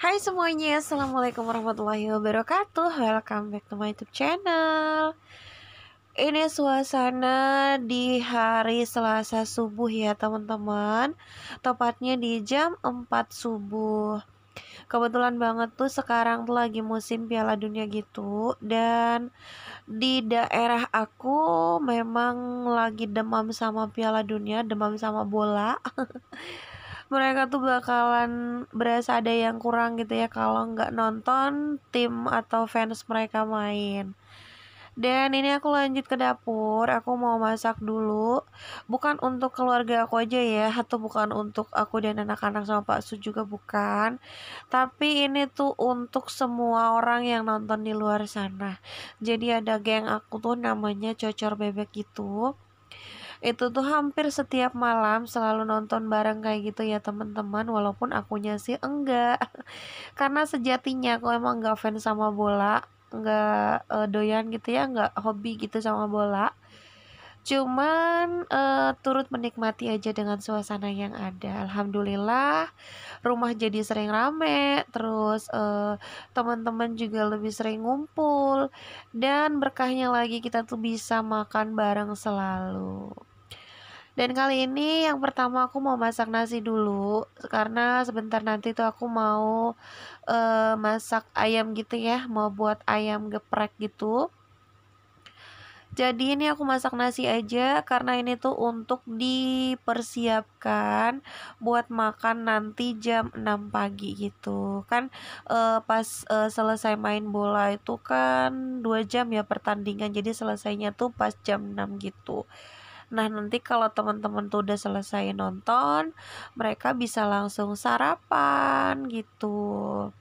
Hai semuanya, Assalamualaikum warahmatullahi wabarakatuh Welcome back to my youtube channel Ini suasana di hari Selasa subuh ya teman-teman Tepatnya di jam 4 subuh Kebetulan banget tuh sekarang tuh lagi musim Piala Dunia gitu Dan di daerah aku memang lagi demam sama Piala Dunia Demam sama bola mereka tuh bakalan berasa ada yang kurang gitu ya kalau nggak nonton tim atau fans mereka main. Dan ini aku lanjut ke dapur, aku mau masak dulu. Bukan untuk keluarga aku aja ya, atau bukan untuk aku dan anak-anak sama Pak Su juga bukan. Tapi ini tuh untuk semua orang yang nonton di luar sana. Jadi ada geng aku tuh namanya Cocor Bebek gitu itu tuh hampir setiap malam selalu nonton bareng kayak gitu ya teman-teman walaupun akunya sih enggak karena sejatinya aku emang enggak fans sama bola enggak uh, eh, doyan gitu ya enggak hobi gitu sama bola cuman uh, turut menikmati aja dengan suasana yang ada alhamdulillah rumah jadi sering rame terus uh, teman-teman juga lebih sering ngumpul dan berkahnya lagi kita tuh bisa makan bareng selalu dan kali ini yang pertama aku mau masak nasi dulu karena sebentar nanti tuh aku mau uh, masak ayam gitu ya, mau buat ayam geprek gitu. Jadi ini aku masak nasi aja karena ini tuh untuk dipersiapkan buat makan nanti jam 6 pagi gitu. Kan uh, pas uh, selesai main bola itu kan 2 jam ya pertandingan. Jadi selesainya tuh pas jam 6 gitu. Nah, nanti kalau teman-teman tuh udah selesai nonton, mereka bisa langsung sarapan gitu.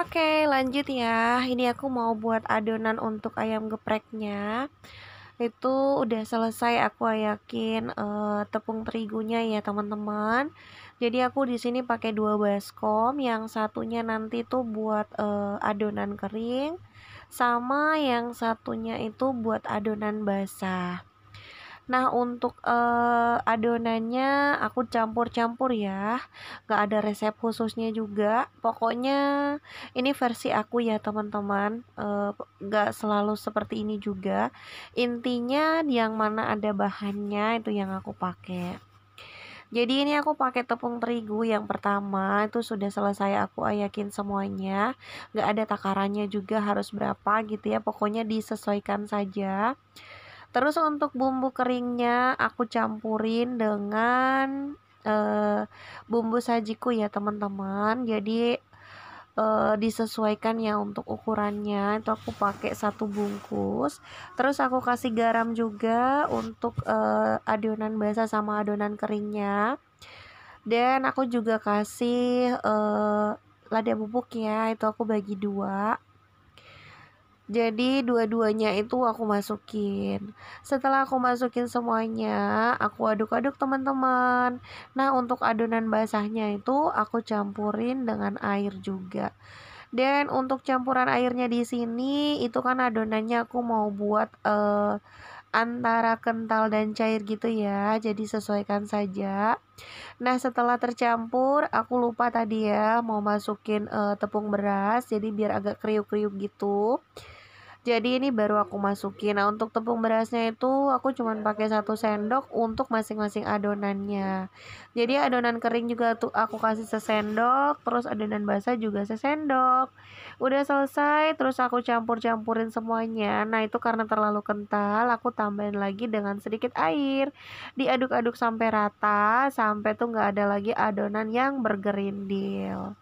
Oke, lanjut ya. Ini aku mau buat adonan untuk ayam gepreknya. Itu udah selesai aku yakin uh, eh, tepung terigunya ya, teman-teman. Jadi aku di sini pakai dua baskom, yang satunya nanti tuh buat uh, adonan kering, sama yang satunya itu buat adonan basah. Nah untuk uh, adonannya aku campur-campur ya Gak ada resep khususnya juga Pokoknya ini versi aku ya teman-teman uh, eh, Gak selalu seperti ini juga Intinya yang mana ada bahannya itu yang aku pakai jadi ini aku pakai tepung terigu yang pertama itu sudah selesai aku ayakin semuanya. Gak ada takarannya juga harus berapa gitu ya. Pokoknya disesuaikan saja. Terus untuk bumbu keringnya aku campurin dengan uh, bumbu sajiku ya teman-teman. Jadi uh, disesuaikan ya untuk ukurannya. Itu aku pakai satu bungkus. Terus aku kasih garam juga untuk uh, adonan basah sama adonan keringnya. Dan aku juga kasih lada bubuk ya. Itu aku bagi dua jadi dua-duanya itu aku masukin. Setelah aku masukin semuanya, aku aduk-aduk teman-teman. Nah, untuk adonan basahnya itu aku campurin dengan air juga. Dan untuk campuran airnya di sini itu kan adonannya aku mau buat eh, antara kental dan cair gitu ya. Jadi sesuaikan saja. Nah, setelah tercampur, aku lupa tadi ya mau masukin eh, tepung beras jadi biar agak kriuk-kriuk gitu jadi ini baru aku masukin nah untuk tepung berasnya itu aku cuman pakai satu sendok untuk masing-masing adonannya jadi adonan kering juga tuh aku kasih sesendok terus adonan basah juga sesendok udah selesai terus aku campur-campurin semuanya nah itu karena terlalu kental aku tambahin lagi dengan sedikit air diaduk-aduk sampai rata sampai tuh nggak ada lagi adonan yang bergerindil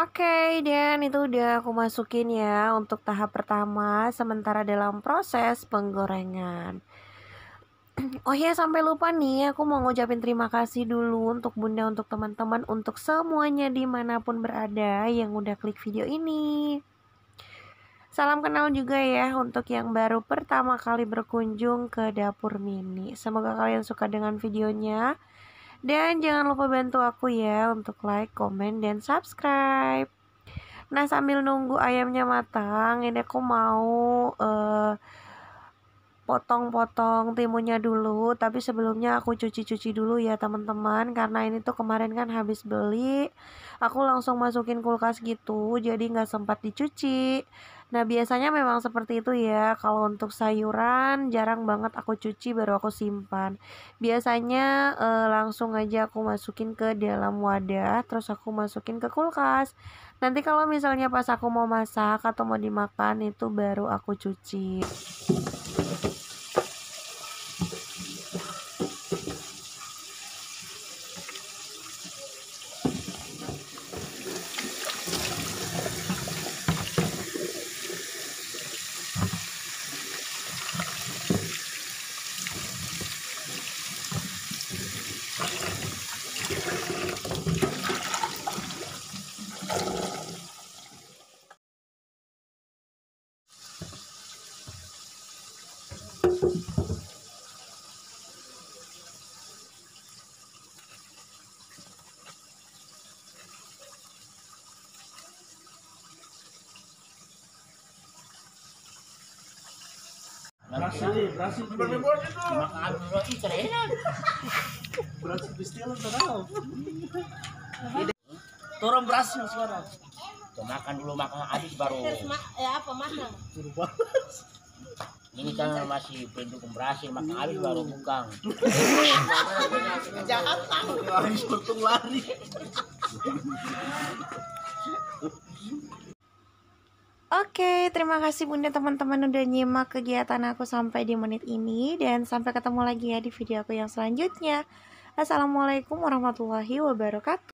Oke, okay, dan itu udah aku masukin ya untuk tahap pertama sementara dalam proses penggorengan. Oh ya sampai lupa nih aku mau ngucapin terima kasih dulu untuk bunda untuk teman-teman untuk semuanya dimanapun berada yang udah klik video ini Salam kenal juga ya untuk yang baru pertama kali berkunjung ke dapur mini Semoga kalian suka dengan videonya dan jangan lupa bantu aku ya untuk like, komen, dan subscribe. Nah sambil nunggu ayamnya matang, ini aku mau potong eh, potong-potong timunnya dulu. Tapi sebelumnya aku cuci-cuci dulu ya teman-teman, karena ini tuh kemarin kan habis beli aku langsung masukin kulkas gitu jadi nggak sempat dicuci nah biasanya memang seperti itu ya kalau untuk sayuran jarang banget aku cuci baru aku simpan biasanya eh, langsung aja aku masukin ke dalam wadah terus aku masukin ke kulkas nanti kalau misalnya pas aku mau masak atau mau dimakan itu baru aku cuci Berhasil, berhasil. itu. Makan Turun berhasil suara. makan dulu makan habis baru. Ya apa makan? Ini kan masih pendukung berhasil makan habis iya. baru bukang Jangan tahu. lari. Oke, terima kasih Bunda teman-teman udah nyimak kegiatan aku sampai di menit ini dan sampai ketemu lagi ya di video aku yang selanjutnya. Assalamualaikum warahmatullahi wabarakatuh.